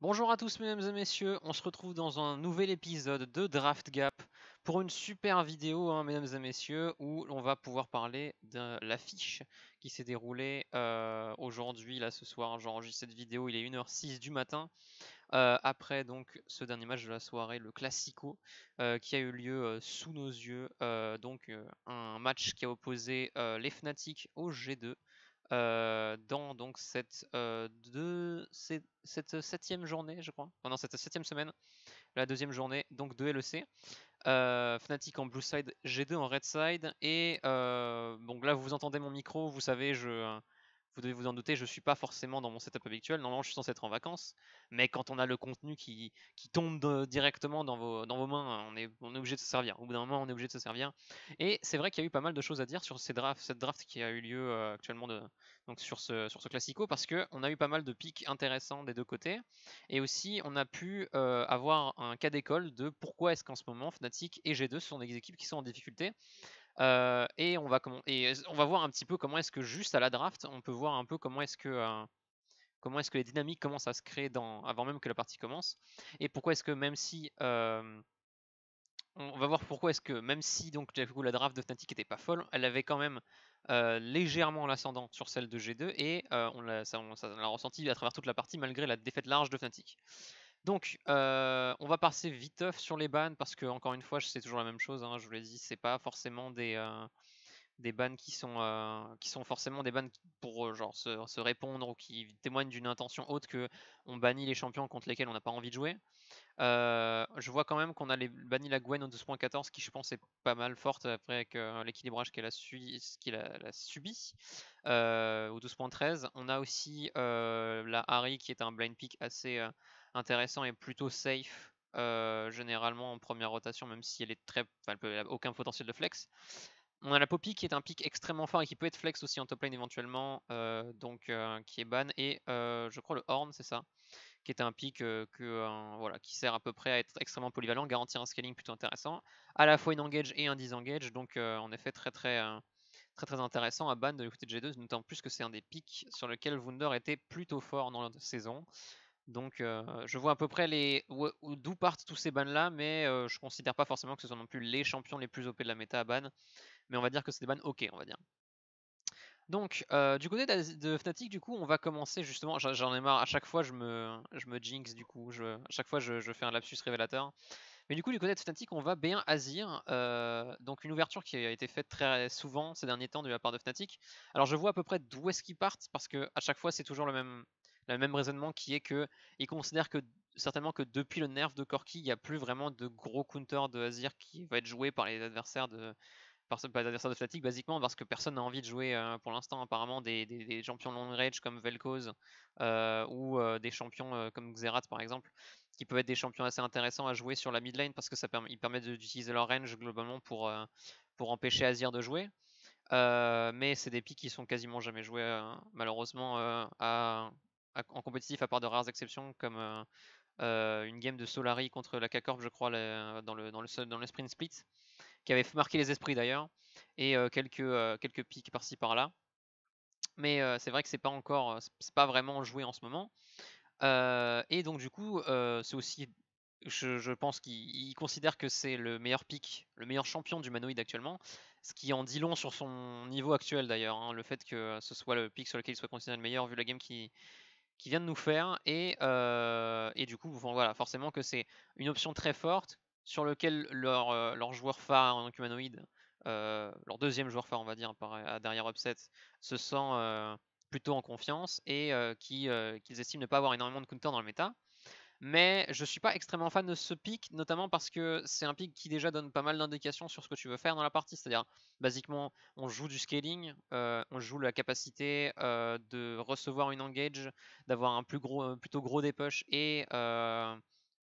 Bonjour à tous mesdames et messieurs, on se retrouve dans un nouvel épisode de Draft Gap pour une super vidéo hein, mesdames et messieurs où on va pouvoir parler de l'affiche qui s'est déroulée euh, aujourd'hui, là ce soir, j'enregistre cette vidéo, il est 1h06 du matin euh, après donc ce dernier match de la soirée, le Classico euh, qui a eu lieu sous nos yeux, donc un match qui a opposé les Fnatic au G2 euh, dans donc cette, euh, deux, cette, septième journée, je crois, pendant oh cette septième semaine, la deuxième journée, donc de LEC. Euh, Fnatic en blue side, G2 en red side, et donc euh, là vous entendez mon micro, vous savez, je, vous devez vous en douter, je ne suis pas forcément dans mon setup habituel. Normalement, je suis censé être en vacances. Mais quand on a le contenu qui, tombe directement dans vos, mains, on est, obligé de se servir. Au bout d'un moment, on est obligé de se servir. Et c'est vrai qu'il y a eu pas mal de choses à dire sur ces cette draft qui a eu lieu euh, actuellement sur, ce, sur Classico, parce qu'on a eu pas mal de pics intéressants des deux côtés. Et aussi, on a pu euh, avoir un cas d'école de pourquoi est-ce qu'en ce moment, Fnatic et G2 sont des équipes qui sont en difficulté et, on va, et on va voir un petit peu comment est-ce que juste à la draft, on peut voir un peu comment est-ce que, est que les dynamiques commencent à se créer dans, avant même que la partie commence. Et pourquoi est-ce que même si... on va voir pourquoi est-ce que même si donc la draft de Fnatic n'était pas folle, elle avait quand même légèrement l'ascendant sur celle de G2 et on l'a ressenti à travers toute la partie malgré la défaite large de Fnatic. Donc, euh, on va passer viteuf sur les bans parce que, encore une fois, c'est toujours la même chose. Hein, je vous l'ai dit, c'est pas forcément des, euh, des bans qui sont, euh, qui sont forcément des bans pour genre, se, répondre ou qui témoignent d'une intention haute que on bannit les champions contre lesquels on n'a pas envie de jouer. je vois quand même qu'on a les, banni la Gwen au 12.14 qui, je pense, est pas mal forte après avec l'équilibrage qu'elle a, a, subi au 12.13. On a aussi la Harry qui est un blind pick assez intéressant et plutôt safe euh, généralement en première rotation, même si elle est très, aucun potentiel de flex. On a la Poppy qui est un pic extrêmement fort et qui peut être flex aussi en top lane éventuellement, euh, donc euh, qui est ban. Et je crois le Horn, c'est ça, qui est un pic qui sert à peu près à être extrêmement polyvalent, garantir un scaling plutôt intéressant, à la fois une engage et un disengage, donc en effet très très, très très intéressant à ban de l'écouter de G2, d'autant plus que c'est un des pics sur lequel Wunder était plutôt fort dans la saison. Donc, euh, je vois à peu près les d'où partent tous ces bans là, mais euh, je considère pas forcément que ce sont non plus les champions les plus OP de la méta à ban. Mais on va dire que c'est des bans ok, on va dire. Donc, euh, du côté de, Fnatic, du coup, on va commencer justement. J'en ai marre, à chaque fois je me, je me jinx, du coup. à chaque fois je, fais un lapsus révélateur. Mais du coup, du côté de Fnatic, on va bien Azir. donc, une ouverture qui a été faite très souvent ces derniers temps de la part de Fnatic. Alors, je vois à peu près d'où est-ce qu'ils partent parce que à chaque fois c'est toujours le même, le même raisonnement qui est que il considère que certainement que depuis le nerf de Corki, il n'y a plus vraiment de gros counter de Azir qui va être joué par les adversaires de par, les adversaires de Fnatic basiquement parce que personne n'a envie de jouer euh, pour l'instant apparemment des, des, des, champions long range comme Vel'Koz euh, ou euh, des champions comme Xerath par exemple qui peuvent être des champions assez intéressants à jouer sur la mid lane parce que ça permet, ils permettent d'utiliser leur range globalement pour, pour empêcher Azir de jouer. mais c'est des picks qui sont quasiment jamais joués malheureusement à, en compétitif à part de rares exceptions comme euh, euh, une game de Solari contre la K-Corp, je crois, dans, le, dans, le, dans le sprint split, qui avait marqué les esprits d'ailleurs, et euh, quelques, quelques pics par-ci par-là. Mais c'est vrai que c'est pas encore, c'est pas vraiment joué en ce moment. et donc, du coup, c'est aussi, je, pense qu'il considère que c'est le meilleur pick, le meilleur champion du Manoïd actuellement, ce qui en dit long sur son niveau actuel d'ailleurs. Hein, le fait que ce soit le pick sur lequel il soit considéré le meilleur, vu la game qui qui vient de nous faire. Et, euh, et du coup, voilà, forcément que c'est une option très forte sur laquelle leur, euh, leur joueur phare en humanoïde, euh, leur deuxième joueur phare, on va dire, derrière Upset, se sent plutôt en confiance et qu'ils estiment ne pas avoir énormément de counter dans le méta. Mais je suis pas extrêmement fan de ce pic, notamment parce que c'est un pic qui déjà donne pas mal d'indications sur ce que tu veux faire dans la partie. C'est-à-dire, basiquement, on joue du scaling, euh, on joue la capacité euh, de recevoir une engage, d'avoir un plus gros, euh, plutôt gros dépush et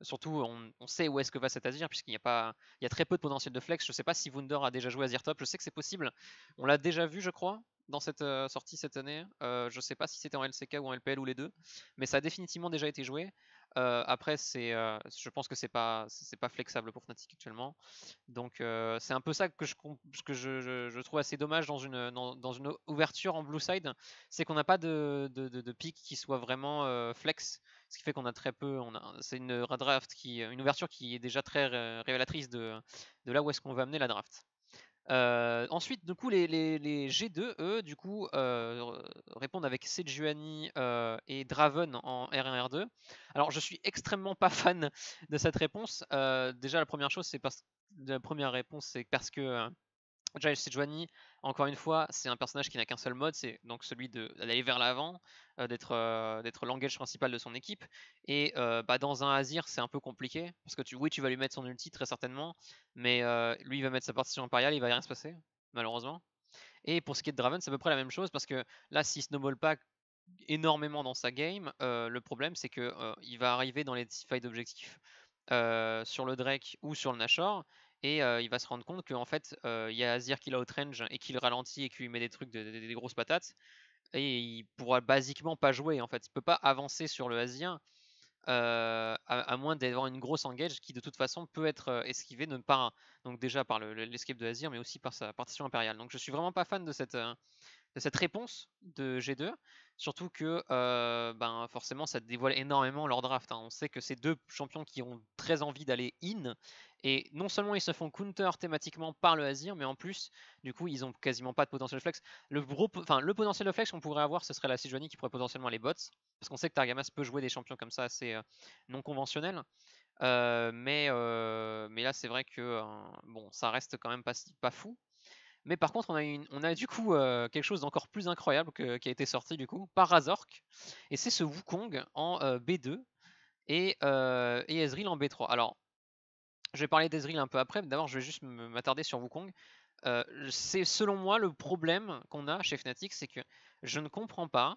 Surtout, on, sait où est-ce que va cet Azir, puisqu'il y, a y a très peu de potentiel de flex. Je ne sais pas si Wunder a déjà joué Azir top, je sais que c'est possible. On l'a déjà vu, je crois, dans cette sortie cette année. je ne sais pas si c'était en LCK ou en LPL ou les deux, mais ça a définitivement déjà été joué. Euh, après, c'est, euh, je pense que c'est pas, c'est pas flexible pour Fnatic actuellement. Donc, euh, c'est un peu ça que je, trouve assez dommage dans une, dans, une ouverture en blue side, c'est qu'on n'a pas de, de, pick qui soit vraiment flex, ce qui fait qu'on a très peu. On c'est une draft qui, une ouverture qui est déjà très révélatrice de, de là où est-ce qu'on va amener la draft. Euh, ensuite, du coup, les, G2, eux, du coup, euh, répondent avec Sejuani euh, et Draven en R1 R2. Alors, je suis extrêmement pas fan de cette réponse. déjà, la première chose, c'est parce la première réponse, c'est parce que Jael Sejuani, e, encore une fois, c'est un personnage qui n'a qu'un seul mode, c'est donc celui d'aller vers l'avant, euh, d'être euh, l'engage principal de son équipe. Et euh, bah, dans un Azir, c'est un peu compliqué, parce que tu, oui, tu vas lui mettre son ulti très certainement, mais lui, il va mettre sa partition impériale, il va rien se passer, malheureusement. Et pour ce qui est de Draven, c'est à peu près la même chose, parce que là, s'il snowball pas énormément dans sa game, le problème, c'est qu'il va arriver dans les fights d'objectifs sur le Drake ou sur le Nashor, et euh, il va se rendre compte qu'en fait, euh, il y a Azir qui l'a outrange et qu'il ralentit et qui met des trucs, des grosses patates. Et il pourra basiquement pas jouer en fait. Il peut pas avancer sur le Azir euh, à, moins d'avoir une grosse engage qui de toute façon peut être esquivée de par, donc déjà par l'escape de Azir mais aussi par sa partition impériale. Donc je suis vraiment pas fan de cette, cette réponse de G2. Surtout que euh, ben, forcément, ça dévoile énormément leur draft. Hein. On sait que c'est deux champions qui ont très envie d'aller in, et non seulement ils se font counter thématiquement par le Azir, mais en plus, du coup, ils ont quasiment pas de potentiel flex. Le, le potentiel de flex qu'on pourrait avoir, ce serait la Sejuani qui pourrait potentiellement les bots, parce qu'on sait que Targamas peut jouer des champions comme ça assez euh, non conventionnels. Euh, mais, mais là, c'est vrai que bon, ça reste quand même pas, pas fou. Mais par contre, on a, du coup euh, quelque chose d'encore plus incroyable qui a été sorti du coup par Razork. Et c'est ce Wukong en euh, B2 euh, et, Ezreal en B3. Alors, je vais parler d'Ezreal un peu après, mais d'abord je vais juste m'attarder sur Wukong. c'est selon moi le problème qu'on a chez Fnatic, c'est que je ne comprends pas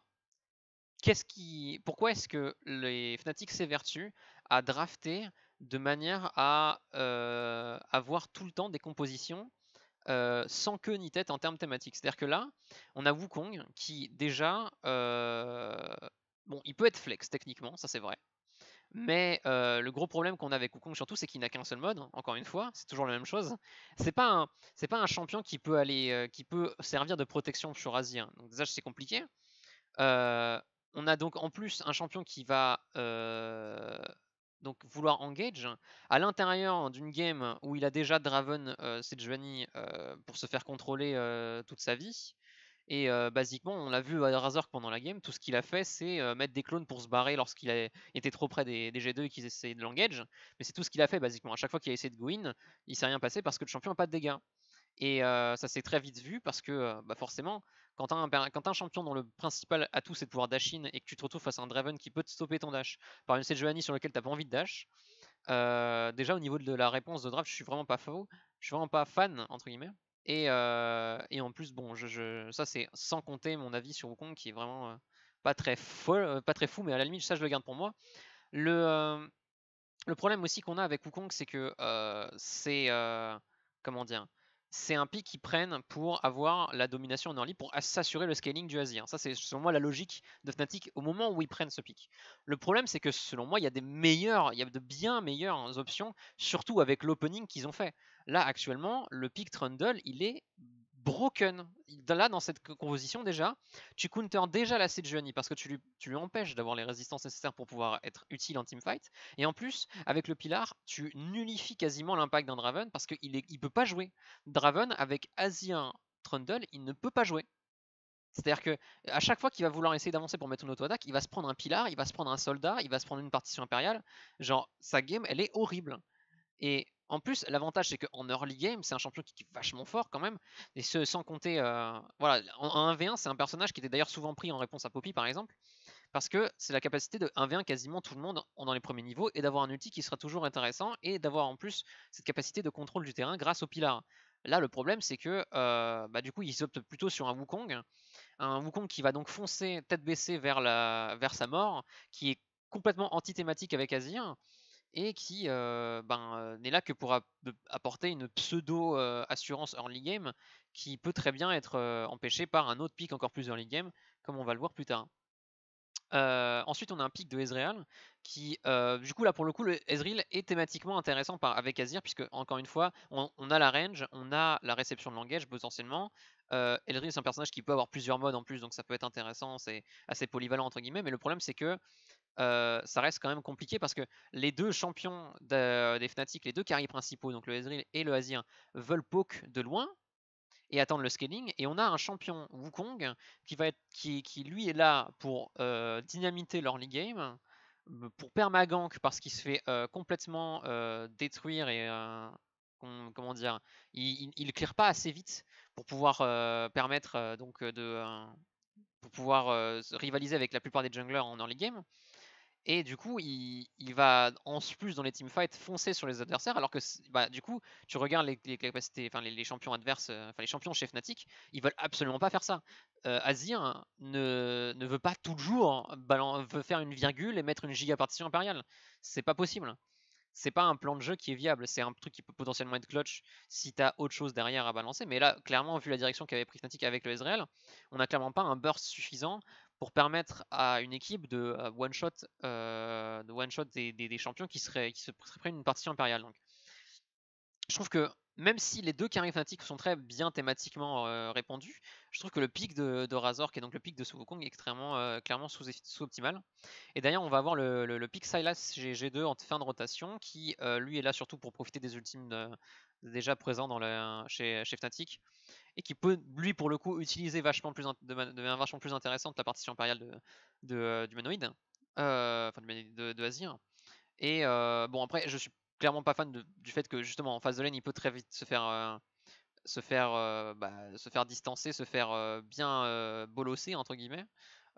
pourquoi est-ce que les Fnatic s'évertuent à drafter de manière à avoir tout le temps des compositions euh, sans queue ni tête en termes thématiques. C'est-à-dire que là, on a Wukong qui déjà, euh, bon, il peut être flex techniquement, ça c'est vrai. Mais euh, le gros problème qu'on a avec Wukong surtout, c'est qu'il n'a qu'un seul mode. Encore une fois, c'est toujours la même chose. C'est pas un, pas un champion qui peut aller, qui peut servir de protection sur Asien, Donc déjà, c'est compliqué. on a donc en plus un champion qui va donc vouloir engage à l'intérieur d'une game où il a déjà Draven euh, Sejuani euh, pour se faire contrôler euh, toute sa vie. Et euh, basiquement, on l'a vu à Razork pendant la game, tout ce qu'il a fait, c'est mettre des clones pour se barrer lorsqu'il était trop près des, G2 et qu'ils essayaient de l'engage. Mais c'est tout ce qu'il a fait basiquement. À chaque fois qu'il a essayé de go in, il s'est rien passé parce que le champion n'a pas de dégâts. Et ça s'est très vite vu parce que bah, forcément, quand un, un champion dont le principal atout c'est de pouvoir dash in et que tu te retrouves face à un Draven qui peut te stopper ton dash par une Sejuani sur laquelle t'as pas envie de dash, euh, déjà au niveau de la réponse de draft, je suis vraiment pas faux, je suis vraiment pas fan entre guillemets. Et, euh, en plus, bon, je, ça c'est sans compter mon avis sur Wukong qui est vraiment euh, pas très fou, pas très fou, mais à la limite ça je le garde pour moi. Le le problème aussi qu'on a avec Wukong, c'est que c'est comment dire c'est un pic qu'ils prennent pour avoir la domination en early, pour s'assurer le scaling du Asie. Hein. Ça, c'est selon moi la logique de Fnatic au moment où ils prennent ce pic. Le problème, c'est que selon moi, il y a des meilleurs, il y a de bien meilleures options, surtout avec l'opening qu'ils ont fait. Là, actuellement, le pic Trundle, il est broken. Là, dans cette composition, déjà, tu counter déjà la Sejuani parce que tu lui, empêches d'avoir les résistances nécessaires pour pouvoir être utile en teamfight. Et en plus, avec le Pilar, tu nullifies quasiment l'impact d'un Draven parce qu'il ne il peut pas jouer. Draven, avec Asien Trundle, il ne peut pas jouer. C'est-à-dire que à chaque fois qu'il va vouloir essayer d'avancer pour mettre une auto-attaque, il va se prendre un pilar, il va se prendre un soldat, il va se prendre une partition impériale. Genre, sa game, elle est horrible. Et en plus, l'avantage, c'est qu'en early game, c'est un champion qui, est vachement fort quand même. Et ce, sans compter. Euh, voilà, en, 1v1, c'est un personnage qui était d'ailleurs souvent pris en réponse à Poppy par exemple. Parce que c'est la capacité de 1v1 quasiment tout le monde dans les premiers niveaux et d'avoir un ulti qui sera toujours intéressant et d'avoir en plus cette capacité de contrôle du terrain grâce au pilar. Là, le problème, c'est que euh, bah, du coup, ils optent plutôt sur un Wukong. Un Wukong qui va donc foncer tête baissée vers, la, vers sa mort, qui est complètement antithématique avec Azir, et qui euh, ben, euh, n'est là que pour apporter une pseudo-assurance euh, early game qui peut très bien être empêchée par un autre pic encore plus early game, comme on va le voir plus tard. ensuite, on a un pic de Ezreal qui, du coup, là pour le coup, le Ezreal est thématiquement intéressant par, avec Azir, puisque encore une fois, on, a la range, on a la réception de langage potentiellement. Ezreal, c'est un personnage qui peut avoir plusieurs modes en plus, donc ça peut être intéressant, c'est assez polyvalent entre guillemets. Mais le problème, c'est que euh, ça reste quand même compliqué parce que les deux champions des Fnatic, les deux carries principaux, donc le Ezreal et le Azir, veulent poke de loin et attendre le scaling. Et on a un champion Wukong qui, va être, qui, lui est là pour euh, dynamiter l'early game, euh, pour permagank parce qu'il se fait complètement détruire et comment dire, il, ne clear pas assez vite pour pouvoir permettre donc de pour pouvoir rivaliser avec la plupart des junglers en early game. Et du coup, il, va en plus dans les teamfights foncer sur les adversaires, alors que bah, du coup, tu regardes les, capacités, enfin les, champions adverses, euh, enfin les champions chez Fnatic, ils veulent absolument pas faire ça. Euh, Azir ne, ne, veut pas toujours veut faire une virgule et mettre une giga partition impériale. C'est pas possible. C'est pas un plan de jeu qui est viable. C'est un truc qui peut potentiellement être clutch si tu as autre chose derrière à balancer. Mais là, clairement, vu la direction qu'avait pris Fnatic avec le Ezreal, on n'a clairement pas un burst suffisant pour permettre à une équipe de euh, one shot, euh, de one shot des, champions qui seraient qui se prennent une partie impériale. Donc, je trouve que même si les deux carrés Fnatic sont très bien thématiquement euh, répandus, je trouve que le pic de, Razor, qui est donc le pic de Wukong, est extrêmement clairement sous-optimal. et d'ailleurs, on va avoir le, pic Silas G2 en fin de rotation, qui lui est là surtout pour profiter des ultimes déjà présents dans le, chez Fnatic et qui peut, lui, pour le coup, utiliser vachement plus de, plus intéressante la partition impériale de, euh, du humanoïde, euh, enfin de, Et euh, bon, après, je suis clairement pas fan du fait que justement en phase de lane, il peut très vite se faire, se faire, bah, se faire distancer, se faire bien bolosser entre guillemets.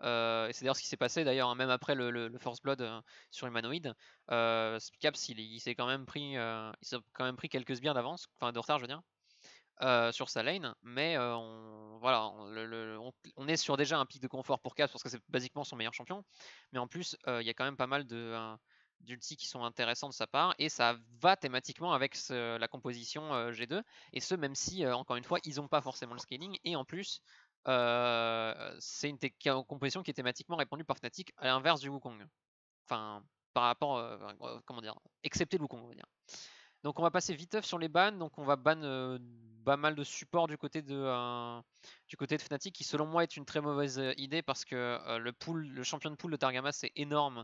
et c'est d'ailleurs ce qui s'est passé, d'ailleurs, hein, même après le, Force Blood sur humanoïde Euh, Caps, il, il s'est quand même pris, il s'est quand même pris quelques sbires d'avance, enfin de retard, je veux dire. Euh, sur sa lane, mais euh, on, voilà, est sur déjà un pic de confort pour Caps parce que c'est basiquement son meilleur champion, mais en plus euh, il y a quand même pas mal de d'ulti qui sont intéressants de sa part et ça va thématiquement avec la composition G2 et ce même si encore une fois ils n'ont pas forcément le scaling et en plus c'est une composition qui est thématiquement répandue par Fnatic à l'inverse du Wukong enfin par rapport comment dire excepté le Wukong on va dire donc on va passer viteuf sur les bans. Donc on va ban euh, pas mal de support du côté de, euh, du côté de Fnatic, qui selon moi est une très mauvaise euh, idée parce que le, le champion de pool de Targamas c'est énorme.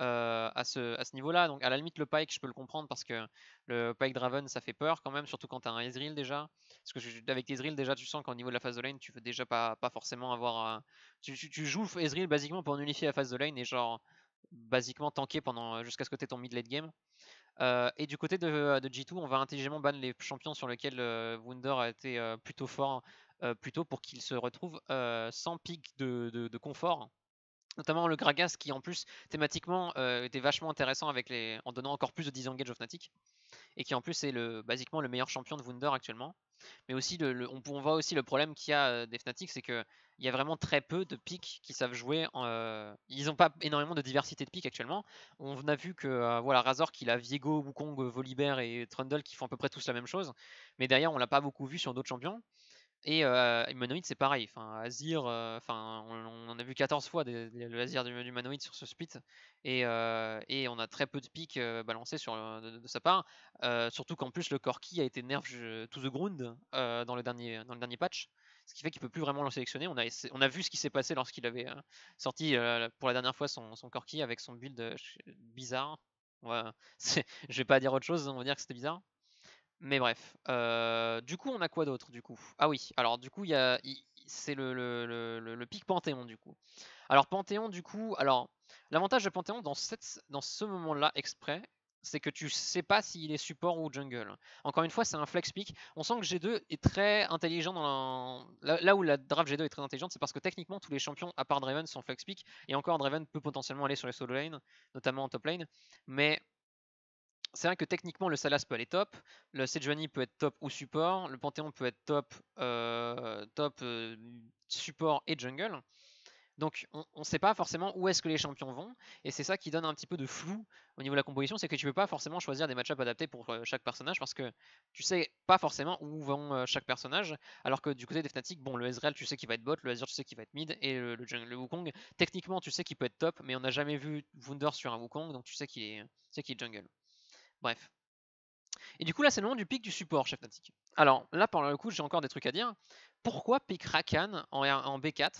à ce, à ce niveau-là, donc à la limite le Pike, je peux le comprendre parce que le Pike Draven ça fait peur quand même, surtout quand t'as un Ezreal déjà. Parce que avec Ezreal déjà, tu sens qu'au niveau de la phase de lane, tu veux déjà pas, pas forcément avoir. Tu, joues Ezreal basiquement pour nullifier la phase de lane et genre basiquement tanker pendant jusqu'à ce que ton mid late game. Euh, et du côté de, euh, de, G2, on va intelligemment ban les champions sur lesquels euh, Wunder a été plutôt fort, hein, plutôt pour qu'ils se retrouvent sans pic de confort Notamment le Gragas qui en plus thématiquement euh, était vachement intéressant avec les... en donnant encore plus de disengage aux Fnatic. Et qui en plus est le, basiquement le meilleur champion de Wunder actuellement. Mais aussi le, on, voit aussi le problème qu'il y a euh, des Fnatic, c'est qu'il y a vraiment très peu de picks qui savent jouer. Euh, ils n'ont pas énormément de diversité de piques actuellement. On a vu que voilà, Razor qui a Viego, Wukong, Volibear et Trundle qui font à peu près tous la même chose. Mais derrière on l'a pas beaucoup vu sur d'autres champions. Et euh, humanoïde, c'est pareil. Enfin, Azir, enfin, on, a vu 14 fois le Azir du, sur ce split, et, et, on a très peu de pics balancés sur, de, sa part. surtout qu'en plus, le Corki a été nerf to the ground dans, le dernier, dans le dernier patch, ce qui fait qu'il peut plus vraiment le sélectionner. On a, on a vu ce qui s'est passé lorsqu'il avait sorti pour la dernière fois son, son Corki avec son build bizarre. je je vais pas dire autre chose, on va dire que c'était bizarre. Mais bref, euh, du coup, on a quoi d'autre du coup Ah oui, alors du coup, il c'est le, le, pic Panthéon du coup. Alors Panthéon du coup, alors l'avantage de Panthéon dans, cette, dans ce moment-là exprès, c'est que tu sais pas s'il est support ou jungle. Encore une fois, c'est un flex pick. On sent que G2 est très intelligent dans la... là, où la draft G2 est très intelligente, c'est parce que techniquement tous les champions à part Draven sont flex pick et encore Draven peut potentiellement aller sur les solo lane, notamment en top lane, mais c'est vrai que techniquement, le Salas peut aller top, le Sejuani peut être top ou support, le Panthéon peut être top, euh, top euh, support et jungle. Donc on ne sait pas forcément où est-ce que les champions vont, et c'est ça qui donne un petit peu de flou au niveau de la composition, c'est que tu ne peux pas forcément choisir des matchups adaptés pour euh, chaque personnage, parce que tu sais pas forcément où vont chaque personnage, alors que du côté des Fnatic, bon, le Ezreal tu sais qu'il va être bot, le Azir tu sais qu'il va être mid, et le, le Wukong, techniquement tu sais qu'il peut être top, mais on n'a jamais vu Wunder sur un Wukong, donc tu sais qu'il est, est jungle. Bref. Et du coup, là, c'est le moment du pic du support chef Natic. Alors, là, par le coup, j'ai encore des trucs à dire. Pourquoi pick Rakan en, B4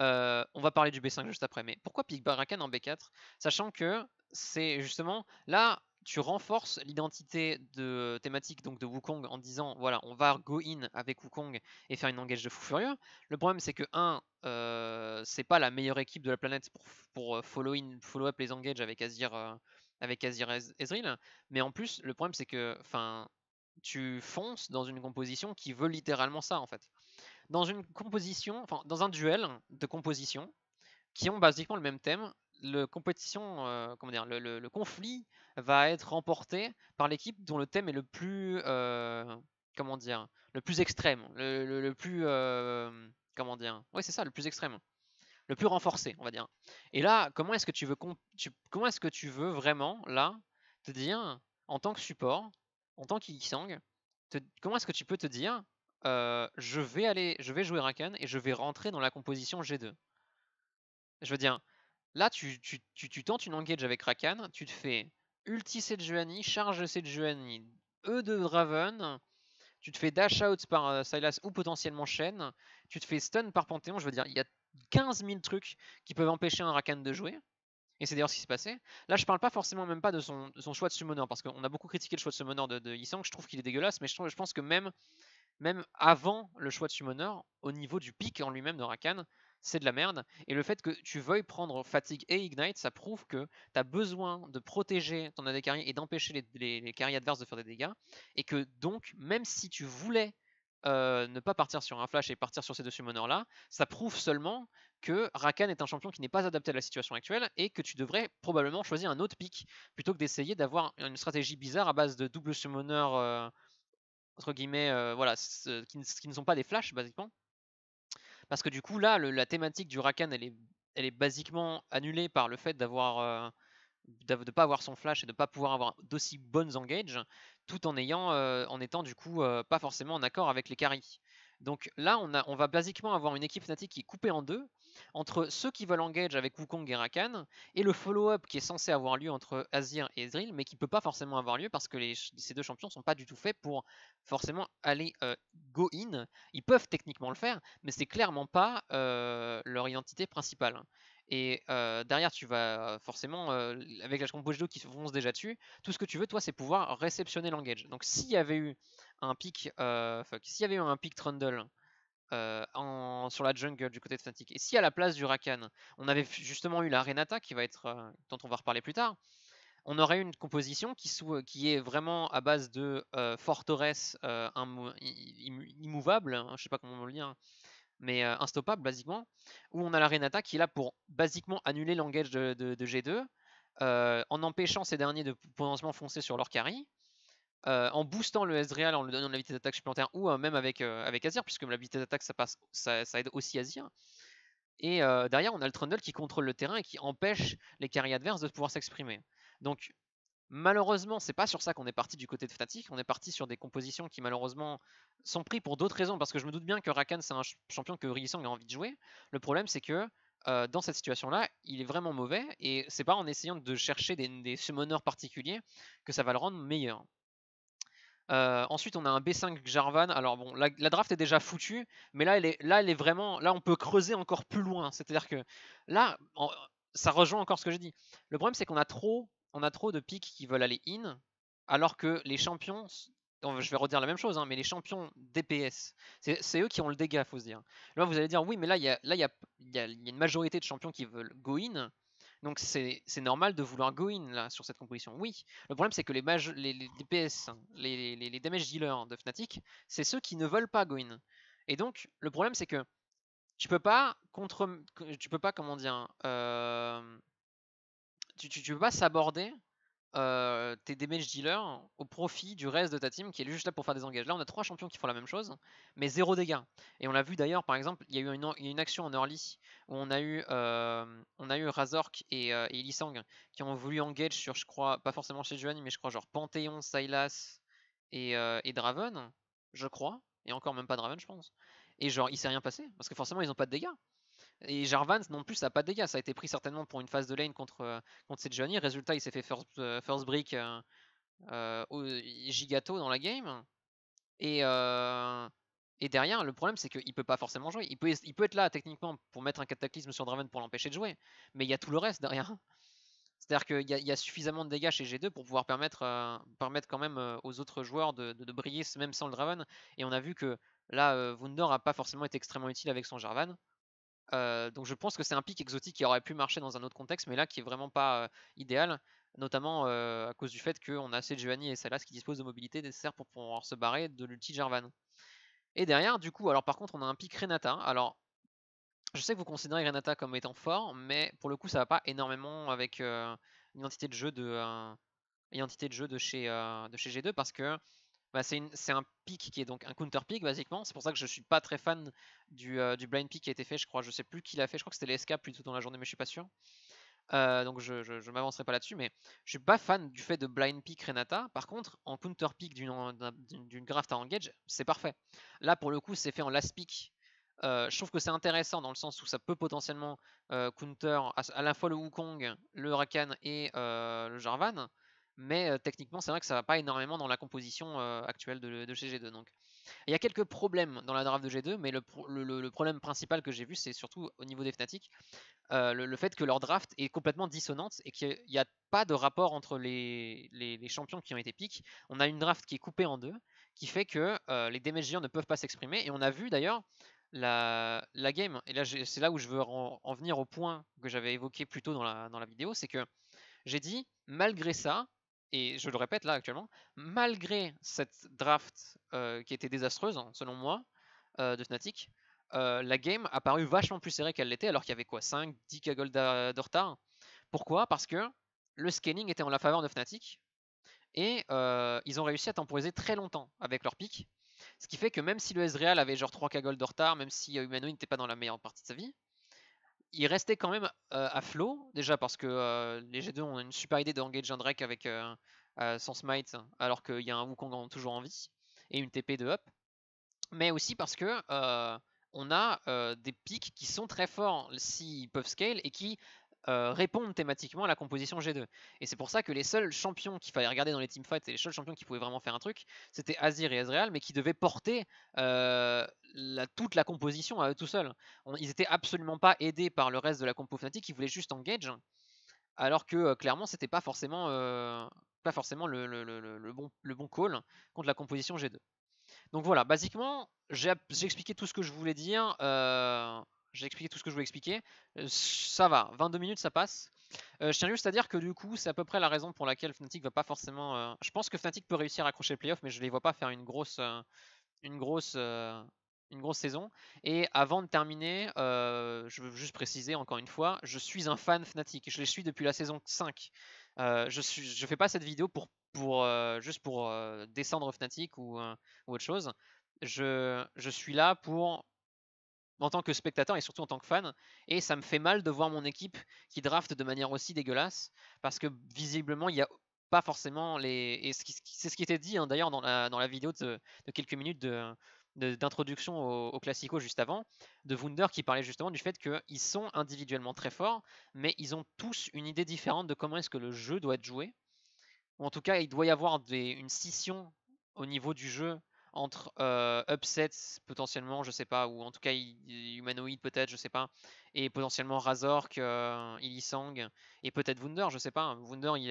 euh, On va parler du B5 juste après, mais pourquoi pick Rakan en B4 Sachant que c'est justement là, tu renforces l'identité de thématique donc de Wukong en disant voilà on va go in avec Wukong et faire une engage de fou furieux. Le problème c'est que 1 euh, c'est pas la meilleure équipe de la planète pour, euh, follow in follow up les engages avec Azir avec Azir Ezreal. Mais en plus, le problème, c'est que enfin, tu fonces dans une composition qui veut littéralement ça, en fait. Dans une composition, enfin, dans un duel de compositions qui ont basiquement le même thème, le compétition, euh, comment dire, le, conflit va être remporté par l'équipe dont le thème est le plus, euh, comment dire, le plus extrême, le, plus, euh, comment dire, ouais c'est ça, le plus extrême le plus renforcé, on va dire. Et là, comment est-ce que tu veux, comment est-ce que tu veux vraiment, là, te dire, en tant que support, en tant qu'Ixang, comment est-ce que tu peux te dire, euh, je vais aller, je vais jouer Rakan et je vais rentrer dans la composition G2 Je veux dire, là, tu, tentes une engage avec Rakan, tu te fais ulti Sejuani, charge Sejuani, E de Draven, tu te fais dash out par euh, Silas ou potentiellement Shen, tu te fais stun par Panthéon, je veux dire, il y a 15 000 trucs qui peuvent empêcher un Rakan de jouer. Et c'est d'ailleurs ce qui s'est passé. Là, je parle pas forcément même pas de son, choix de summoner, parce qu'on a beaucoup critiqué le choix de summoner de, de je trouve qu'il est dégueulasse, mais je, pense que même, même avant le choix de summoner, au niveau du pic en lui-même de Rakan, c'est de la merde. Et le fait que tu veuilles prendre Fatigue et Ignite, ça prouve que tu as besoin de protéger ton ADC et d'empêcher les, les, adverses de faire des dégâts. Et que donc, même si tu voulais euh, ne pas partir sur un flash et partir sur ces deux summoners là, ça prouve seulement que Rakan est un champion qui n'est pas adapté à la situation actuelle et que tu devrais probablement choisir un autre pick plutôt que d'essayer d'avoir une stratégie bizarre à base de double summoner euh, entre guillemets euh, voilà qui ne, sont pas des flashs basiquement. Parce que du coup là la thématique du Rakan elle est elle est basiquement annulée par le fait d'avoir de ne pas avoir son flash et de ne pas pouvoir avoir d'aussi bonnes engage tout en, ayant, euh, en étant du coup euh, pas forcément en accord avec les carries. Donc là, on, a, on va basiquement avoir une équipe Fnatic qui est coupée en deux, entre ceux qui veulent engage avec Wukong et Rakan, et le follow-up qui est censé avoir lieu entre Azir et Ezreal, mais qui peut pas forcément avoir lieu parce que les, ces deux champions ne sont pas du tout faits pour forcément aller euh, go in. Ils peuvent techniquement le faire, mais c'est clairement pas leur identité principale. Et euh, derrière, tu vas forcément, euh, avec la d'eau qui se fonce déjà dessus, tout ce que tu veux, toi, c'est pouvoir réceptionner l'engage. Donc s'il y avait eu un pic, euh, s'il y avait eu un pic Trundle en, sur la jungle du côté de Fnatic, et si à la place du Rakan, on avait justement eu la Renata, qui va être, dont on va reparler plus tard, on aurait eu une composition qui, qui est vraiment à base de forteresse immovable, je hein, je sais pas comment on le dire, hein, mais instoppable basiquement, où on a la Renata qui est là pour basiquement annuler l'engage de, G2, en empêchant ces derniers de potentiellement foncer sur leur carry, en boostant le Ezreal en lui donnant la vitesse d'attaque supplémentaire, ou même avec, avec Azir, puisque la vitesse d'attaque ça, aide aussi Azir. Et derrière, on a le Trundle qui contrôle le terrain et qui empêche les carries adverses de pouvoir s'exprimer. Donc Malheureusement, c'est pas sur ça qu'on est parti du côté de Fnatic, on est parti sur des compositions qui malheureusement sont prises pour d'autres raisons, parce que je me doute bien que Rakan c'est un champion que Rigisang a envie de jouer. Le problème c'est que euh, dans cette situation-là, il est vraiment mauvais, et c'est pas en essayant de chercher des, des summoners particuliers que ça va le rendre meilleur. Euh, ensuite, on a un B5 Jarvan. Alors bon, la, draft est déjà foutue, mais là, elle est, là, elle est vraiment, là, on peut creuser encore plus loin. C'est-à-dire que là, ça rejoint encore ce que j'ai dit. Le problème, c'est qu'on a trop on a trop de pics qui veulent aller in, alors que les champions, je vais redire la même chose, hein, mais les champions DPS, c'est eux qui ont le dégât, faut se dire. Là, vous allez dire, oui, mais là, il y a, y, a, une majorité de champions qui veulent go in, donc c'est normal de vouloir go in là, sur cette composition. Oui, le problème c'est que les, DPS, les, damage dealers de Fnatic, c'est ceux qui ne veulent pas go in. Et donc le problème c'est que tu peux pas contre, tu peux pas comment dire, hein, euh, tu, tu, peux pas s'aborder tes damage dealers au profit du reste de ta team qui est juste là pour faire des engages. Là, on a trois champions qui font la même chose, mais zéro dégâts. Et on l'a vu d'ailleurs, par exemple, il y a eu une, action en early où on a eu, Razork et, euh, qui ont voulu engage sur, je crois, pas forcément chez Juan, mais je crois genre Panthéon, Silas et, Draven, je crois. Et encore même pas Draven, je pense. Et genre, il s'est rien passé parce que forcément, ils n'ont pas de dégâts. Et Jarvan non plus, ça n'a pas de dégâts. Ça a été pris certainement pour une phase de lane contre, euh, contre Johnny. Résultat, il s'est fait first, euh, first break euh, au gigato dans la game. Et, derrière, le problème, c'est qu'il peut pas forcément jouer. Il peut, il peut être là techniquement pour mettre un cataclysme sur Draven pour l'empêcher de jouer. Mais il y a tout le reste derrière. C'est-à-dire qu'il y, a suffisamment de dégâts chez G2 pour pouvoir permettre, permettre quand même aux autres joueurs de, de, briller même sans le Draven. Et on a vu que là, Wunder a n'a pas forcément été extrêmement utile avec son Jarvan. Euh, donc je pense que c'est un pic exotique qui aurait pu marcher dans un autre contexte, mais là qui est vraiment pas euh, idéal, notamment euh, à cause du fait qu'on a assez Giovanni et Salas qui disposent de mobilité nécessaire pour pouvoir se barrer de l'ulti Jarvan. Et derrière, du coup, alors par contre, on a un pic Renata. Alors, je sais que vous considérez Renata comme étant fort, mais pour le coup, ça va pas énormément avec l'identité de jeu de identité de jeu de chez, de chez G2 parce que bah, c'est un pick qui est donc un counter pick basiquement. C'est pour ça que je suis pas très fan euh, du, blind pick qui a été fait, je crois. Je sais plus qui l'a fait, je crois que c'était les SK plutôt dans la journée, mais je suis pas sûr. Euh, donc je, m'avancerai pas là-dessus, mais je suis pas fan du fait de blind pick Renata. Par contre, en counter pick d'une graft à engage, c'est parfait. Là pour le coup, c'est fait en last pick. Euh, je trouve que c'est intéressant dans le sens où ça peut potentiellement counter à, à, la fois le Wukong, le Rakan et le Jarvan mais techniquement, c'est vrai que ça va pas énormément dans la composition actuelle de, chez G2. Donc, il y a quelques problèmes dans la draft de G2, mais le, problème principal que j'ai vu, c'est surtout au niveau des Fnatic, le, fait que leur draft est complètement dissonante et qu'il n'y a, pas de rapport entre les, champions qui ont été piques. On a une draft qui est coupée en deux, qui fait que les damage ne peuvent pas s'exprimer. Et on a vu d'ailleurs la, game, et là c'est là où je veux en, venir au point que j'avais évoqué plus tôt dans la vidéo, c'est que j'ai dit, malgré ça, et je le répète là actuellement, malgré cette draft euh, qui était désastreuse, hein, selon moi, euh, de Fnatic, euh, la game a paru vachement plus serrée qu'elle l'était, alors qu'il y avait quoi 5, 10 kg de retard Pourquoi Parce que le scanning était en la faveur de Fnatic, et ils ont réussi à temporiser très longtemps avec leur pic, ce qui fait que même si le Ezreal avait genre 3 kg de retard, même si humano n'était pas dans la meilleure partie de sa vie, il restait quand même à flot, déjà parce que les G2 ont une super idée engage un Drake avec son smite, alors qu'il y a un Wukong toujours en vie, et une TP de up. Mais aussi parce que on a des pics qui sont très forts s'ils peuvent scale et qui euh, répondent thématiquement à la composition G2. Et c'est pour ça que les seuls champions qu'il fallait regarder dans les teamfights et les seuls champions qui pouvaient vraiment faire un truc, c'était Azir et Ezreal mais qui devaient porter euh, toute la composition à eux tout seuls. ils étaient absolument pas aidés par le reste de la compo Fnatic, ils voulaient juste engage, alors que euh, clairement c'était pas forcément, pas forcément le, bon, le bon call contre la composition G2. Donc voilà, basiquement, j'ai expliqué tout ce que je voulais dire. J'ai expliqué tout ce que je voulais expliquer. Euh, ça va, 22 minutes, ça passe. Euh, je tiens juste à dire que du coup, c'est à peu près la raison pour laquelle Fnatic va pas forcément. Euh, je pense que Fnatic peut réussir à accrocher les playoffs, mais je ne les vois pas faire une grosse, une grosse, une grosse saison. Et avant de terminer, je veux juste préciser encore une fois, je suis un fan Fnatic. Je les suis depuis la saison 5. je ne je fais pas cette vidéo pour, pour juste pour descendre Fnatic ou, autre chose. Je, je suis là pour en tant que spectateur et surtout en tant que fan. Et ça me fait mal de voir mon équipe qui draft de manière aussi dégueulasse parce que visiblement, il n'y a pas forcément les. Et c'est ce qui était dit hein, d'ailleurs dans la, vidéo de, quelques minutes de d'introduction au, Classico juste avant, de Wunder qui parlait justement du fait qu'ils sont individuellement très forts, mais ils ont tous une idée différente de comment est-ce que le jeu doit être joué. En tout cas, il doit y avoir des, une scission au niveau du jeu entre euh, Upset, potentiellement, je sais pas, ou en tout cas humanoïde peut-être, je sais pas, et potentiellement Razork, euh, Illisang, et peut-être Wunder, je sais pas. Hein. Wunder, il,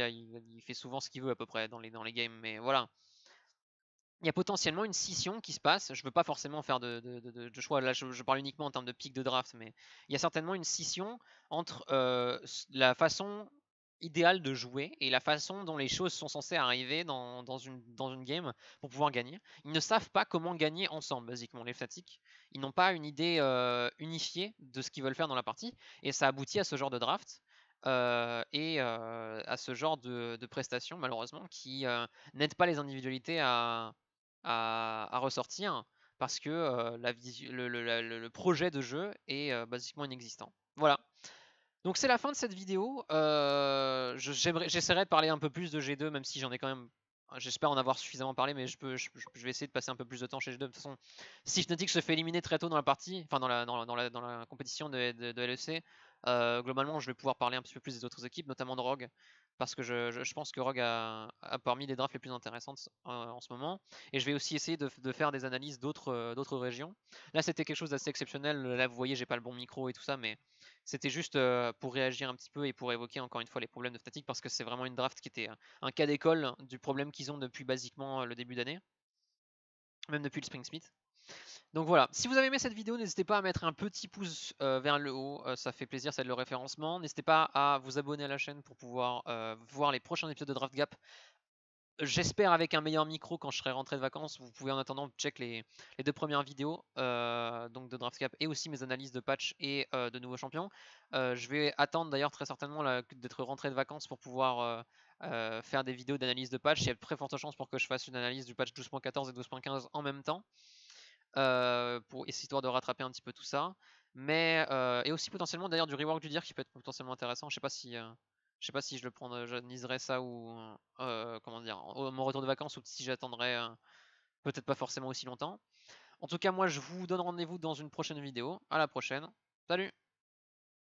il, fait souvent ce qu'il veut à peu près dans les, dans les games, mais voilà. Il y a potentiellement une scission qui se passe. Je veux pas forcément faire de, de, choix. Là, je, parle uniquement en termes de pic de draft, mais il y a certainement une scission entre euh, la façon idéal de jouer et la façon dont les choses sont censées arriver dans, une, dans une game pour pouvoir gagner. Ils ne savent pas comment gagner ensemble, basiquement, les Fnatic. Ils n'ont pas une idée euh, unifiée de ce qu'ils veulent faire dans la partie et ça aboutit à ce genre de draft. Euh, et euh, à ce genre de, prestations, malheureusement, qui n'aident pas les individualités à, ressortir parce que la le, le, projet de jeu est basiquement inexistant. Voilà, donc c'est la fin de cette vidéo. Euh, j'essaierai de parler un peu plus de G2, même si j'en ai quand même... J'espère en avoir suffisamment parlé, mais je, peux, vais essayer de passer un peu plus de temps chez G2. De toute façon, si Fnatic se fait éliminer très tôt dans la partie, enfin dans la, dans compétition de, LEC, euh, globalement, je vais pouvoir parler un petit peu plus des autres équipes, notamment de Rogue, parce que je, pense que Rogue a, parmi les drafts les plus intéressantes euh, en, ce moment. Et je vais aussi essayer de, de faire des analyses d'autres régions. Là, c'était quelque chose d'assez exceptionnel. Là, vous voyez, j'ai pas le bon micro et tout ça, mais c'était juste euh, pour réagir un petit peu et pour évoquer encore une fois les problèmes de statique parce que c'est vraiment une draft qui était euh, un cas d'école hein, du problème qu'ils ont depuis basiquement euh, le début d'année, même depuis le Spring Smith. Donc voilà, si vous avez aimé cette vidéo, n'hésitez pas à mettre un petit pouce vers le haut, ça fait plaisir, ça aide le référencement. N'hésitez pas à vous abonner à la chaîne pour pouvoir voir les prochains épisodes de Draft Gap J'espère avec un meilleur micro quand je serai rentré de vacances. Vous pouvez en attendant check les, deux premières vidéos euh, donc de DraftCap et aussi mes analyses de patch et euh, de nouveaux champions. Euh, je vais attendre d'ailleurs très certainement d'être rentré de vacances pour pouvoir faire des vidéos d'analyse de patch. Il y a de très forte chance pour que je fasse une analyse du patch 12.14 et 12.15 en même temps. pour histoire de rattraper un petit peu tout ça. Mais, et aussi potentiellement d'ailleurs du rework du dire qui peut être potentiellement intéressant. Je sais pas si je sais pas si je le prends, ça ou euh, comment dire, mon retour de vacances ou si j'attendrai euh, peut-être pas forcément aussi longtemps. En tout cas, moi je vous donne rendez-vous dans une prochaine vidéo. À la prochaine. Salut